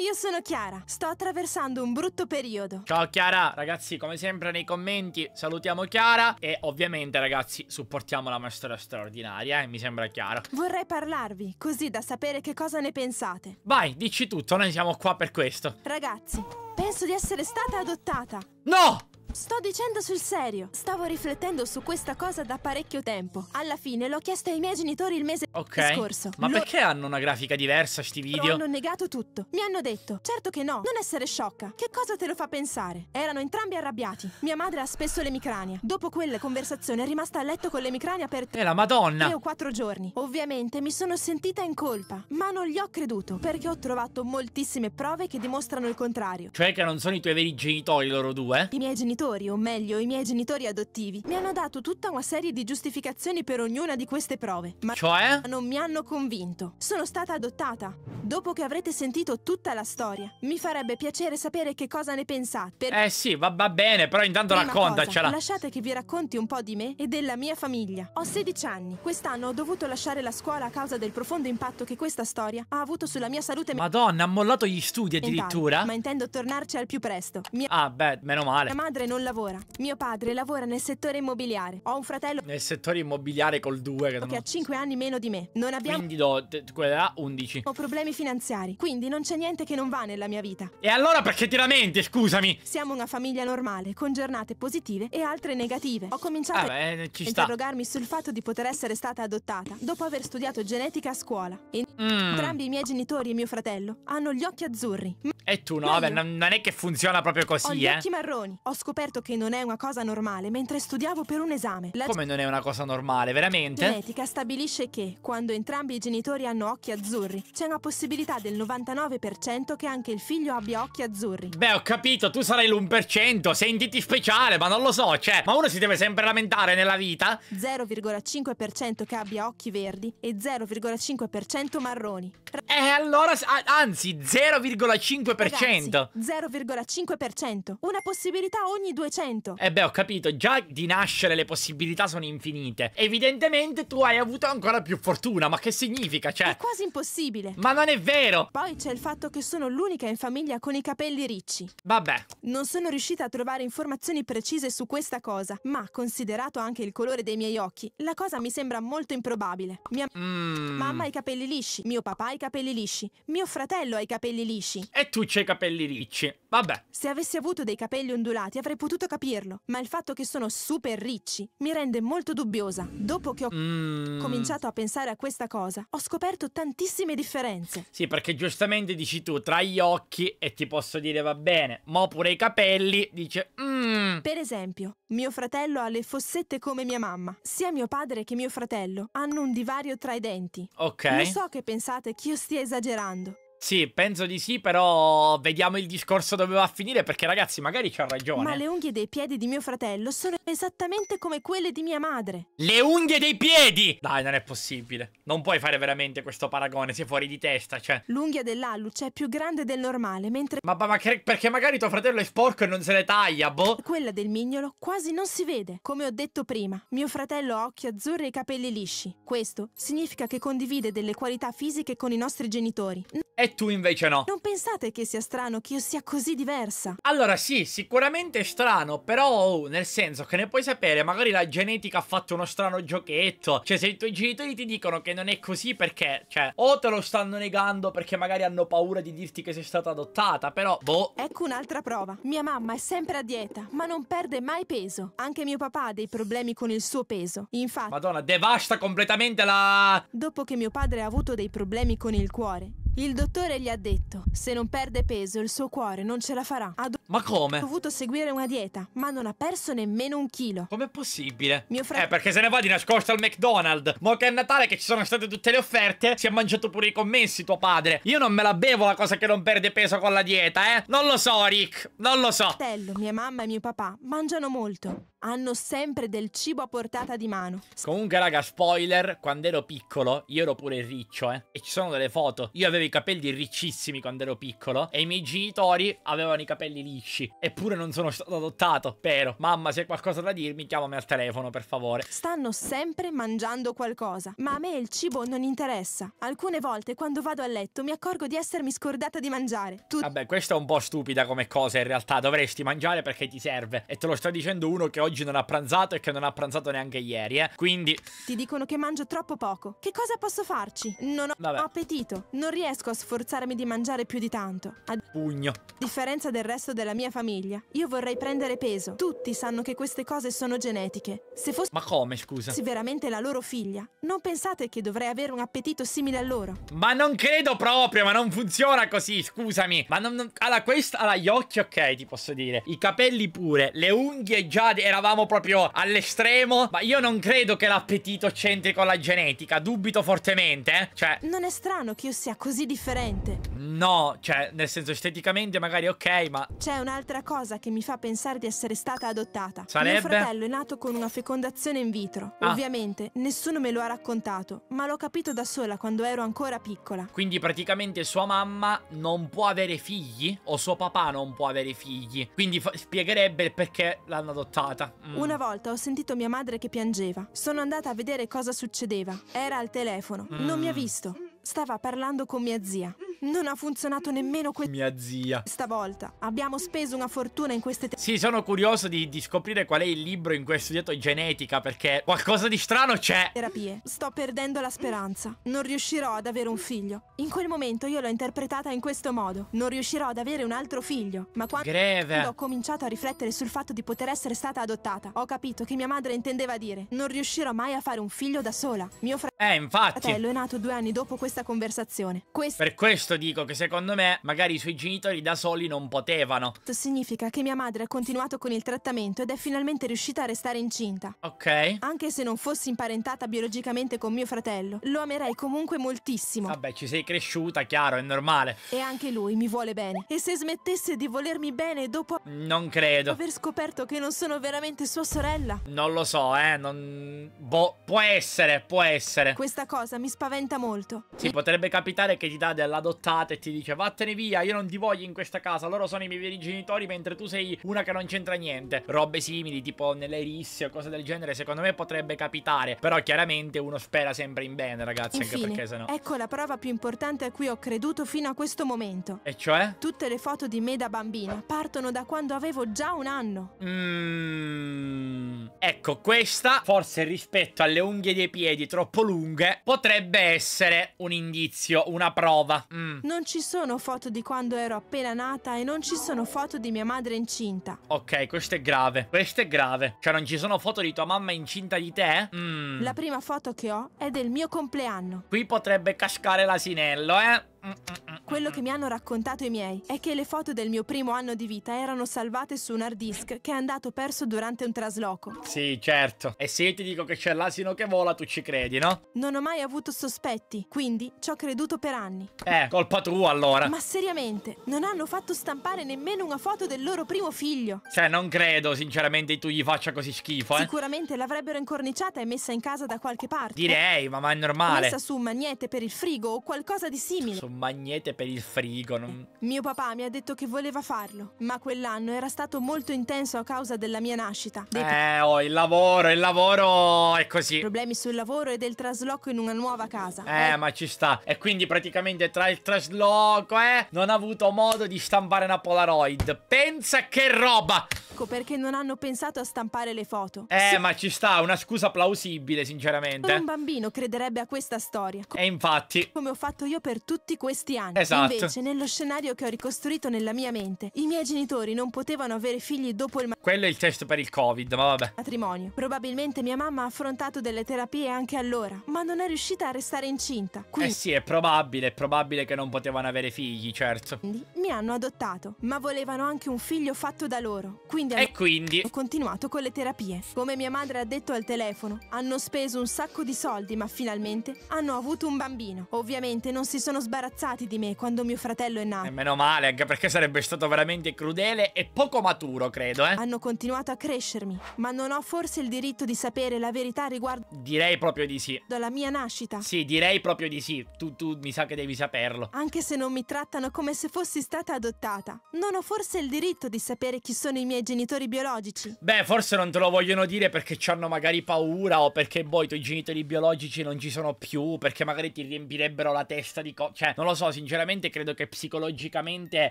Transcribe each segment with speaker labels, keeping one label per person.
Speaker 1: Io sono Chiara, sto attraversando un brutto periodo.
Speaker 2: Ciao Chiara, ragazzi, come sempre nei commenti salutiamo Chiara e ovviamente ragazzi supportiamo la maestra straordinaria, eh, mi sembra chiaro.
Speaker 1: Vorrei parlarvi, così da sapere che cosa ne pensate.
Speaker 2: Vai, dici tutto, noi siamo qua per questo.
Speaker 1: Ragazzi, penso di essere stata adottata. No! Sto dicendo sul serio. Stavo riflettendo su questa cosa da parecchio tempo. Alla fine l'ho chiesto ai miei genitori il mese okay. scorso. Ma Lo... perché
Speaker 2: hanno una grafica diversa sti video? Hanno
Speaker 1: negato tutto. Mi hanno detto, certo che no, non essere sciocca. Che cosa te lo fa pensare? Erano entrambi arrabbiati. Mia madre ha spesso l'emicrania. Dopo quella conversazione è rimasta a letto con l'emicrania per... E eh, la madonna! Tre o quattro giorni. Ovviamente mi sono sentita in colpa, ma non gli ho creduto perché ho trovato moltissime prove che dimostrano il contrario.
Speaker 2: Cioè che non sono i tuoi veri genitori loro due?
Speaker 1: I miei genitori genitori, o meglio i miei genitori adottivi, mi hanno dato tutta una serie di giustificazioni per ognuna di queste prove. Ma cioè? non mi hanno convinto. Sono stata adottata. Dopo che avrete sentito tutta la storia, mi farebbe piacere sapere che cosa ne pensate. Per... Eh
Speaker 2: sì, va, va, bene, però intanto Prima raccontacela. Cosa,
Speaker 1: lasciate che vi racconti un po' di me e della mia famiglia. Ho 16 anni. Quest'anno ho dovuto lasciare la scuola a causa del profondo impatto che questa storia ha avuto sulla mia salute mentale.
Speaker 2: Madonna, ha mollato gli studi addirittura. Mentale, ma
Speaker 1: intendo tornarci al più presto. Mia... Ah,
Speaker 2: beh, meno male. Mia
Speaker 1: madre non lavora. Mio padre lavora nel settore immobiliare. Ho un fratello.
Speaker 2: Nel settore immobiliare col 2 che, non... ha
Speaker 1: 5 anni meno di me. Non abbiamo. Quindi
Speaker 2: do quella 11. Ho
Speaker 1: problemi finanziari, quindi non c'è niente che non va nella mia vita. E
Speaker 2: allora perché ti lamenti, scusami?
Speaker 1: Siamo una famiglia normale, con giornate positive e altre negative. Ho cominciato ah beh, a interrogarmi sul fatto di poter essere stata adottata dopo aver studiato genetica a scuola. E mm. entrambi i miei genitori e mio fratello hanno gli occhi azzurri.
Speaker 2: E tu no, Meglio. non è che funziona proprio così, Ho gli eh. occhi
Speaker 1: marroni. Ho scoperto scoperto che non è una cosa normale mentre studiavo per un esame. La Come
Speaker 2: non è una cosa normale, veramente? Genetica
Speaker 1: stabilisce che, quando entrambi i genitori hanno occhi azzurri, c'è una possibilità del 99% che anche il figlio abbia occhi azzurri.
Speaker 2: Beh, ho capito, tu sarai l'1%, sentiti speciale, ma non lo so, cioè, ma uno si deve sempre
Speaker 1: lamentare nella vita? 0,5% che abbia occhi verdi e 0,5% marroni. e eh, allora, anzi, 0,5%. 0,5%, una possibilità ogni ogni 200.
Speaker 2: Eh beh, ho capito, già di nascere le possibilità sono infinite. Evidentemente tu hai avuto ancora più fortuna, ma che significa, cioè? È
Speaker 1: quasi impossibile. Ma non è vero! Poi c'è il fatto che sono l'unica in famiglia con i capelli ricci. Vabbè. Non sono riuscita a trovare informazioni precise su questa cosa, ma considerato anche il colore dei miei occhi, la cosa mi sembra molto improbabile. Mia mm. mamma ha i capelli lisci, mio papà ha i capelli lisci, mio fratello ha i capelli lisci.
Speaker 2: E tu c'hai i capelli ricci. Vabbè.
Speaker 1: Se avessi avuto dei capelli ondulati avrei potuto capirlo, ma il fatto che sono super ricci mi rende molto dubbiosa. Dopo che ho mm. cominciato a pensare a questa cosa, ho scoperto tantissime differenze.
Speaker 2: Sì, perché giustamente dici tu, tra gli occhi e ti posso dire va bene, ma pure i capelli, dice...
Speaker 1: Mm. Per esempio, mio fratello ha le fossette come mia mamma. Sia mio padre che mio fratello hanno un divario tra i denti.
Speaker 2: Ok. Non so
Speaker 1: che pensate che io stia esagerando,
Speaker 2: sì, penso di sì, però vediamo il discorso dove va a finire perché ragazzi, magari c'ha ragione. Ma le
Speaker 1: unghie dei piedi di mio fratello sono esattamente come quelle di mia madre.
Speaker 2: Le unghie dei piedi! Dai, non è possibile. Non puoi fare veramente questo paragone, sei fuori di testa, cioè.
Speaker 1: L'unghia dell'alluce è più grande del normale, mentre Ma, ma, ma che, perché magari tuo fratello è sporco e non se le taglia, boh. Quella del mignolo quasi non si vede. Come ho detto prima, mio fratello ha occhi azzurri e capelli lisci. Questo significa che condivide delle qualità fisiche con i nostri genitori. E eh e tu invece no. Non pensate che sia strano che io sia così diversa?
Speaker 2: Allora sì, sicuramente è strano, però oh, nel senso che ne puoi sapere, magari la genetica ha fatto uno strano giochetto. Cioè se i tuoi genitori ti dicono che non è così perché, cioè, o te lo stanno negando perché magari hanno paura di dirti che sei stata adottata, però boh.
Speaker 1: Ecco un'altra prova. Mia mamma è sempre a dieta, ma non perde mai peso. Anche mio papà ha dei problemi con il suo peso. Infatti...
Speaker 2: Madonna, devasta completamente la...
Speaker 1: Dopo che mio padre ha avuto dei problemi con il cuore, il dottore gli ha detto, se non perde peso il suo cuore non ce la farà. Ad- ma come? Ha dovuto seguire una dieta, ma non ha perso nemmeno un chilo. Com'è possibile?
Speaker 2: Mio fratello... Eh, perché se ne va di nascosto al McDonald's. Mo che è Natale che ci sono state tutte le offerte, si è mangiato pure i commessi, tuo padre. Io non me la bevo la cosa che non perde peso con la dieta, eh? Non lo so, Rick, non lo so.
Speaker 1: fratello, mia mamma e mio papà mangiano molto hanno sempre del cibo a portata di mano.
Speaker 2: Comunque, raga, spoiler, quando ero piccolo, io ero pure riccio, eh. E ci sono delle foto. Io avevo i capelli riccissimi quando ero piccolo e i miei genitori avevano i capelli lisci. Eppure non sono stato adottato. Però, mamma, se hai qualcosa da dirmi, chiamami al telefono, per favore.
Speaker 1: Stanno sempre mangiando qualcosa, ma a me il cibo non interessa. Alcune volte, quando vado a letto, mi accorgo di essermi scordata di mangiare. Tu...
Speaker 2: Vabbè, questa è un po' stupida come cosa, in realtà. Dovresti mangiare perché ti serve. E te lo sta dicendo uno che oggi oggi non ha pranzato e che non ha pranzato neanche ieri, eh. Quindi...
Speaker 1: Ti dicono che mangio troppo poco. Che cosa posso farci? Non ho Vabbè. appetito. Non riesco a sforzarmi di mangiare più di tanto. A Pugno. differenza del resto della mia famiglia, io vorrei prendere peso. Tutti sanno che queste cose sono genetiche. Se
Speaker 2: fossi... Ma come, scusa? Se
Speaker 1: veramente la loro figlia, non pensate che dovrei avere un appetito simile a loro?
Speaker 2: Ma non credo proprio, ma non funziona così, scusami. Ma non... non... Allora, questa... Allora, gli occhi, ok, ti posso dire. I capelli pure. Le unghie già... Era eravamo proprio all'estremo. Ma io non credo che l'appetito c'entri con la genetica. Dubito fortemente. Eh. Cioè...
Speaker 1: Non è strano che io sia così differente.
Speaker 2: No, cioè, nel senso esteticamente magari ok, ma...
Speaker 1: C'è un'altra cosa che mi fa pensare di essere stata adottata. Sarebbe? Mio fratello è nato con una fecondazione in vitro. Ah. Ovviamente, nessuno me lo ha raccontato, ma l'ho capito da sola quando ero ancora piccola.
Speaker 2: Quindi praticamente sua mamma non può avere figli? O suo papà non può avere figli? Quindi spiegherebbe perché l'hanno adottata mm. Una
Speaker 1: volta ho sentito mia madre che piangeva. Sono andata a vedere cosa succedeva. Era al telefono. Mm. Non mi ha mm. visto. Stava parlando con mia zia. Non ha funzionato nemmeno questa
Speaker 2: Mia zia.
Speaker 1: Stavolta abbiamo speso una fortuna in queste...
Speaker 2: Sì, sono curioso di, di, scoprire qual è il libro in cui ho studiato genetica, perché qualcosa di strano c'è.
Speaker 1: Terapie. Sto perdendo la speranza. Non riuscirò ad avere un figlio. In quel momento io l'ho interpretata in questo modo. Non riuscirò ad avere un altro figlio. Ma quando... Greve. Ho cominciato a riflettere sul fatto di poter essere stata adottata. Ho capito che mia madre intendeva dire non riuscirò mai a fare un figlio da sola. Mio fratello... Eh, infatti. fratello è nato due anni dopo questa conversazione. Questo...
Speaker 2: Per questo questo dico che secondo me magari i suoi genitori da soli non potevano.
Speaker 1: Significa che mia madre ha continuato con il trattamento ed è finalmente riuscita a restare incinta. Ok. Anche se non fossi imparentata biologicamente con mio fratello, lo amerei comunque moltissimo. Vabbè,
Speaker 2: ci sei cresciuta, chiaro, è normale.
Speaker 1: E anche lui mi vuole bene. E se smettesse di volermi bene dopo... Non credo. Aver scoperto che non sono veramente sua sorella? Non lo so, eh, non... Boh, può essere, può essere. Questa cosa mi spaventa molto.
Speaker 2: Sì, potrebbe capitare che ti dà dell'adozione bottata e ti dice vattene via, io non ti voglio in questa casa, loro sono i miei veri genitori mentre tu sei una che non c'entra niente. Robe simili, tipo nelle risse o cose del genere, secondo me potrebbe capitare, però chiaramente uno spera sempre in bene, ragazzi, Infine, anche perché sennò...
Speaker 1: Ecco la prova più importante a cui ho creduto fino a questo momento. E cioè? Tutte le foto di me da bambina partono da quando avevo già un anno. Mmm.
Speaker 2: Ecco, questa, forse rispetto alle unghie dei piedi troppo lunghe, potrebbe essere un indizio, una prova. Mmm Mm.
Speaker 1: Non ci sono foto di quando ero appena nata e non ci sono foto di mia madre incinta.
Speaker 2: Ok, questo è grave. Questo è grave. Cioè, non ci sono foto di tua mamma incinta di te? Mm. La
Speaker 1: prima foto che ho è del mio compleanno.
Speaker 2: Qui potrebbe cascare l'asinello, eh? Mm
Speaker 1: -mm. Quello che mi hanno raccontato i miei è che le foto del mio primo anno di vita erano salvate su un hard disk che è andato perso durante un trasloco.
Speaker 2: Sì, certo. E se io ti dico che c'è l'asino che vola, tu ci credi, no?
Speaker 1: Non ho mai avuto sospetti, quindi ci ho creduto per anni.
Speaker 2: Eh, colpa tua allora. Ma
Speaker 1: seriamente, non hanno fatto stampare nemmeno una foto del loro primo figlio.
Speaker 2: Cioè, non credo, sinceramente, tu gli faccia così schifo, eh.
Speaker 1: Sicuramente l'avrebbero incorniciata e messa in casa da qualche parte. Direi,
Speaker 2: ma ma è normale. Messa su
Speaker 1: un magnete per il frigo o qualcosa di simile. Su
Speaker 2: un magnete per il frigo. Non...
Speaker 1: Mio papà mi ha detto che voleva farlo, ma quell'anno era stato molto intenso a causa della mia nascita. Dei eh, oh, il lavoro, il lavoro è così. Problemi sul lavoro e del trasloco in una nuova casa. Eh, eh, ma ci sta.
Speaker 2: E quindi praticamente tra il trasloco, eh, non ha avuto modo di stampare una Polaroid. Pensa che roba!
Speaker 1: Ecco perché non hanno pensato a stampare le foto. Eh, sì. ma
Speaker 2: ci sta, una scusa plausibile, sinceramente. Un
Speaker 1: bambino crederebbe a questa storia. E infatti. Come ho fatto io per tutti questi anni. Esatto. Esatto. Invece, nello scenario che ho ricostruito nella mia mente, i miei genitori non potevano avere figli dopo il matrimonio.
Speaker 2: Quello è il test per il Covid, ma vabbè.
Speaker 1: Matrimonio. Probabilmente mia mamma ha affrontato delle terapie anche allora, ma non è riuscita a restare incinta. Quindi... Eh sì,
Speaker 2: è probabile, è probabile che non potevano avere figli, certo. Quindi
Speaker 1: mi hanno adottato, ma volevano anche un figlio fatto da loro. Quindi e quindi ho continuato con le terapie. Come mia madre ha detto al telefono, hanno speso un sacco di soldi, ma finalmente hanno avuto un bambino. Ovviamente non si sono sbarazzati di me quando mio fratello è nato. E eh,
Speaker 2: meno male, anche perché sarebbe stato veramente
Speaker 1: crudele e poco maturo, credo, eh. Hanno continuato a crescermi, ma non ho forse il diritto di sapere la verità riguardo... Direi proprio di sì. ...dalla mia nascita. Sì, direi proprio di sì.
Speaker 2: Tu, tu mi sa che devi saperlo.
Speaker 1: Anche se non mi trattano come se fossi stata adottata. Non ho forse il diritto di sapere chi sono i miei genitori biologici.
Speaker 2: Beh, forse non te lo vogliono dire perché ci hanno magari paura o perché, boh, i tuoi genitori biologici non ci sono più, perché magari ti riempirebbero la testa di cose... Cioè, non lo so, sinceramente sinceramente credo che psicologicamente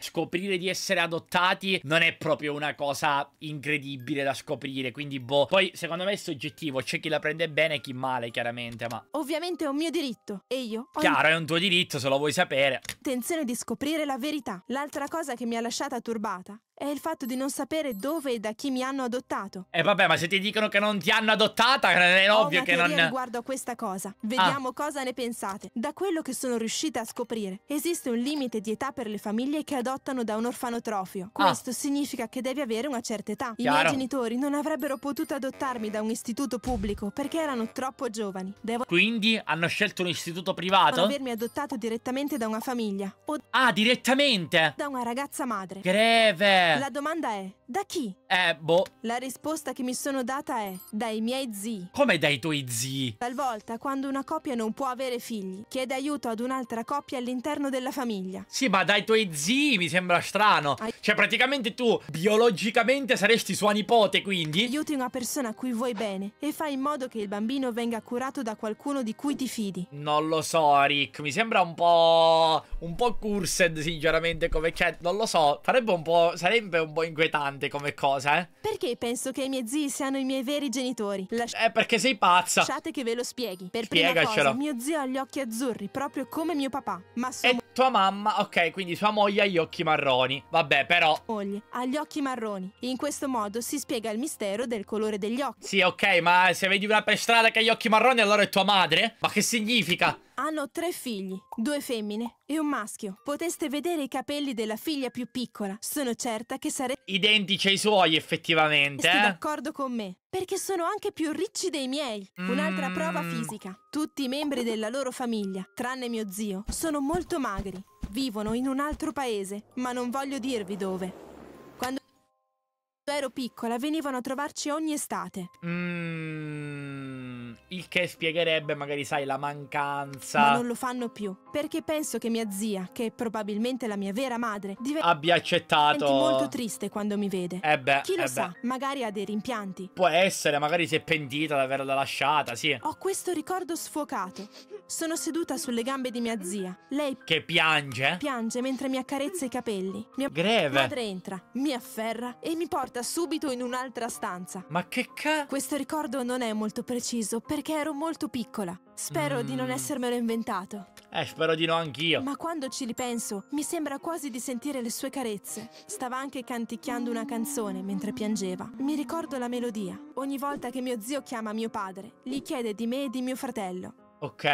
Speaker 2: scoprire di essere adottati non è proprio una cosa incredibile da scoprire, quindi boh. Poi secondo me è soggettivo, c'è chi la prende bene e chi male chiaramente, ma...
Speaker 1: Ovviamente è un mio diritto e io... Chiaro,
Speaker 2: è un tuo diritto se lo vuoi sapere.
Speaker 1: Intenzione di scoprire la verità. L'altra cosa che mi ha lasciata turbata è il fatto di non sapere dove e da chi mi hanno adottato.
Speaker 2: eh vabbè, ma se ti dicono che non ti hanno adottata, è ovvio che non... Ho riguardo
Speaker 1: a questa cosa. Vediamo ah. cosa ne pensate. Da quello che sono riuscita a scoprire, esiste un limite di età per le famiglie che adottano da un orfanotrofio. Ah. Questo ah. significa che devi avere una certa età. Chiaro. I miei genitori non avrebbero potuto adottarmi da un istituto pubblico perché erano troppo giovani.
Speaker 2: Devo... Quindi hanno scelto un istituto privato? Devo avermi
Speaker 1: adottato direttamente da una famiglia. O...
Speaker 2: Ah, direttamente?
Speaker 1: Da una ragazza madre. Greve! Eh. La domanda è, da chi? Eh, boh. La risposta che mi sono data è, dai miei zii.
Speaker 2: Come dai tuoi zii?
Speaker 1: Talvolta, quando una coppia non può avere figli, chiede aiuto ad un'altra coppia all'interno della famiglia.
Speaker 2: Sì, ma dai tuoi zii mi sembra strano. Ai cioè, praticamente tu, biologicamente, saresti sua nipote, quindi? Aiuti una persona a cui vuoi bene
Speaker 1: e fai in modo che il bambino venga curato da qualcuno di cui ti fidi.
Speaker 2: Non lo so, Rick. Mi sembra un po'... un po' cursed, sinceramente, come... Cioè, non lo so. Farebbe un po'... Sarebbe sarebbe un po' inquietante come cosa, eh?
Speaker 1: Perché penso che i miei zii siano i miei veri genitori? Lasci eh, perché sei
Speaker 2: pazza. Lasciate
Speaker 1: che ve lo spieghi. Per Spiegacelo. prima cosa, mio zio ha gli occhi azzurri, proprio come mio papà. Ma sua E tua mamma,
Speaker 2: ok, quindi sua moglie ha gli occhi marroni. Vabbè, però...
Speaker 1: Moglie ha gli occhi marroni. In questo modo si spiega il mistero del colore degli occhi. Sì, ok,
Speaker 2: ma se vedi una per strada che ha gli occhi marroni, allora è tua madre? Ma che significa?
Speaker 1: Hanno tre figli, due femmine e un maschio. Poteste vedere i capelli della figlia più piccola. Sono certa che sarebbe...
Speaker 2: Identici ai suoi, effettivamente. Sono eh?
Speaker 1: d'accordo con me. Perché sono anche più ricci dei miei. Mm. Un'altra prova mm. fisica. Tutti i membri della loro famiglia, tranne mio zio, sono molto magri. Vivono in un altro paese, ma non voglio dirvi dove ero piccola venivano a trovarci ogni estate.
Speaker 2: Mmm. il che spiegherebbe magari, sai, la mancanza. Ma non lo
Speaker 1: fanno più, perché penso che mia zia, che è probabilmente la mia vera madre, abbia
Speaker 2: accettato. Diventi molto triste quando mi vede. Eh beh, Chi lo eh sa, beh.
Speaker 1: magari ha dei rimpianti.
Speaker 2: Può essere, magari si è pentita di averla lasciata, sì.
Speaker 1: Ho questo ricordo sfocato. Sono seduta sulle gambe di mia zia. Lei
Speaker 2: che piange?
Speaker 1: Piange mentre mi accarezza i capelli. Mia Greve. madre entra, mi afferra e mi porta porta subito in un'altra stanza. Ma che ca... Questo ricordo non è molto preciso perché ero molto piccola. Spero mm. di non mm. essermelo inventato.
Speaker 2: Eh, spero di no anch'io. Ma
Speaker 1: quando ci ripenso, mi sembra quasi di sentire le sue carezze. Stava anche canticchiando una canzone mentre piangeva. Mi ricordo la melodia. Ogni volta che mio zio chiama mio padre, gli chiede di me e di mio fratello. Ok.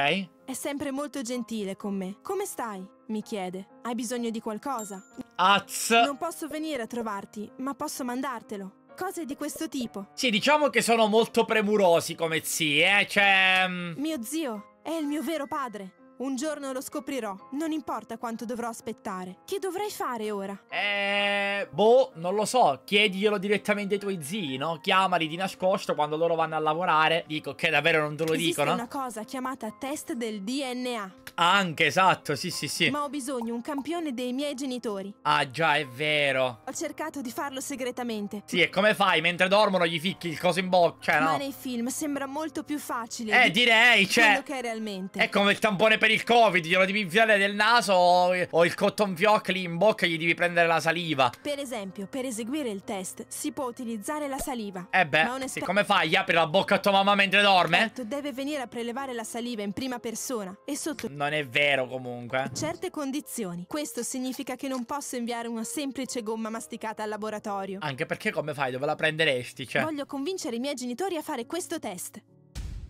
Speaker 1: È sempre molto gentile con me. Come stai? Mi chiede. Hai bisogno di qualcosa?
Speaker 2: Az. Non
Speaker 1: posso venire a trovarti, ma posso mandartelo. Cose di questo tipo.
Speaker 2: Sì, diciamo che sono molto premurosi come zii, eh? Cioè... Mm.
Speaker 1: Mio zio è il mio vero padre. Un giorno lo scoprirò, non importa quanto dovrò aspettare. Che dovrei fare ora? Eh,
Speaker 2: boh, non lo so. Chiediglielo direttamente ai tuoi zii, no? Chiamali di nascosto quando loro vanno a lavorare. Dico che davvero non te lo Esiste dicono. C'è una
Speaker 1: cosa chiamata test del DNA.
Speaker 2: Anche, esatto, sì, sì, sì. Ma ho
Speaker 1: bisogno un campione dei miei genitori.
Speaker 2: Ah, già, è vero.
Speaker 1: Ho cercato di farlo segretamente. Sì,
Speaker 2: e come fai? Mentre dormono gli ficchi il coso in bocca, cioè, no? Ma nei
Speaker 1: film sembra molto più facile. Eh, di direi, cioè... Quello che è realmente. È come
Speaker 2: il tampone per il covid, glielo devi infiare nel naso o il cotton fioc lì in bocca gli devi prendere la saliva.
Speaker 1: Per esempio, per eseguire il test si può utilizzare la saliva.
Speaker 2: Eh beh, come fai gli apri la bocca a tua mamma mentre dorme? Certo,
Speaker 1: deve venire a prelevare la saliva in prima persona e sotto... Non è vero
Speaker 2: comunque.
Speaker 1: Certe condizioni. Questo significa che non posso inviare una semplice gomma masticata al laboratorio.
Speaker 2: Anche perché come fai? Dove la prenderesti? Cioè? Voglio
Speaker 1: convincere i miei genitori a fare questo test.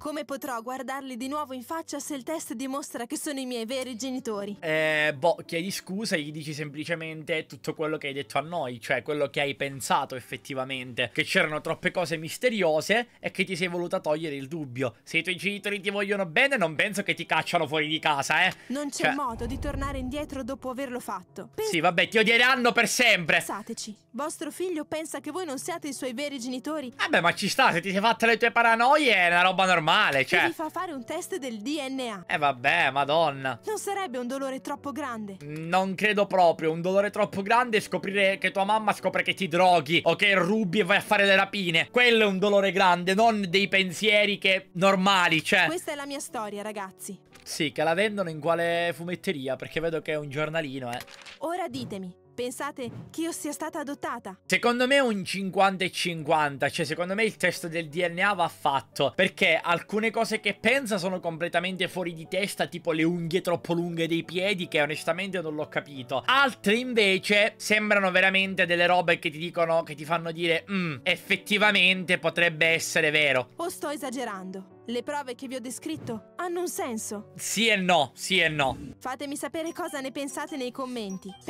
Speaker 1: Come potrò guardarli di nuovo in faccia se il test dimostra che sono i miei veri genitori?
Speaker 2: Eh, boh, chiedi scusa e gli dici semplicemente tutto quello che hai detto a noi, cioè quello che hai pensato effettivamente, che c'erano troppe cose misteriose e che ti sei voluta togliere il dubbio. Se i tuoi genitori ti vogliono bene, non penso che ti cacciano fuori di casa, eh.
Speaker 1: Non c'è cioè... modo di tornare indietro dopo averlo fatto. Pens
Speaker 2: sì, vabbè, ti odieranno per sempre. Pensateci,
Speaker 1: vostro figlio pensa che voi non siate i suoi veri genitori.
Speaker 2: Vabbè, ma ci sta, se ti sei fatta le tue paranoie è una roba normale male, cioè. Mi
Speaker 1: fa fare un test del DNA.
Speaker 2: Eh vabbè, madonna.
Speaker 1: Non sarebbe un dolore troppo grande.
Speaker 2: Non credo proprio. Un dolore troppo grande è scoprire che tua mamma scopre che ti droghi o che rubi e vai a fare le rapine. Quello è un dolore grande, non dei pensieri che normali, cioè. Questa
Speaker 1: è la mia storia, ragazzi.
Speaker 2: Sì, che la vendono in quale fumetteria? Perché vedo che è un giornalino, eh.
Speaker 1: Ora ditemi, pensate che io sia stata adottata?
Speaker 2: Secondo me è un 50 e 50, cioè secondo me il test del DNA va fatto, perché alcune cose che pensa sono completamente fuori di testa, tipo le unghie troppo lunghe dei piedi, che onestamente non l'ho capito. Altre invece sembrano veramente delle robe che ti dicono, che ti fanno dire, mm, effettivamente potrebbe essere vero.
Speaker 1: O sto esagerando? Le prove che vi ho descritto hanno un senso.
Speaker 2: Sì e no, sì e no.
Speaker 1: Fatemi sapere cosa ne pensate nei commenti. Pensate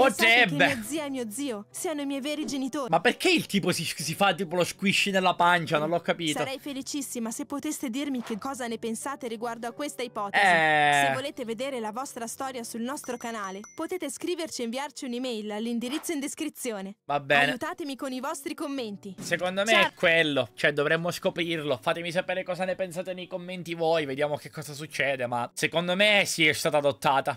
Speaker 1: Potrebbe. che mia zia e mio zio siano i miei veri genitori. Ma
Speaker 2: perché il tipo si, si fa tipo lo squisci nella pancia? Non l'ho capito. Sarei
Speaker 1: felicissima se poteste dirmi che cosa ne pensate riguardo a questa ipotesi. Eh... Se volete vedere la vostra storia sul nostro canale, potete scriverci e inviarci un'email all'indirizzo in descrizione. Va bene. Aiutatemi con i vostri commenti. Secondo me Ciao. è
Speaker 2: quello. Cioè, dovremmo scoprirlo. Fatemi sapere cosa ne pensate nei nei commenti voi, vediamo che cosa succede, ma secondo me sì, è stata adottata.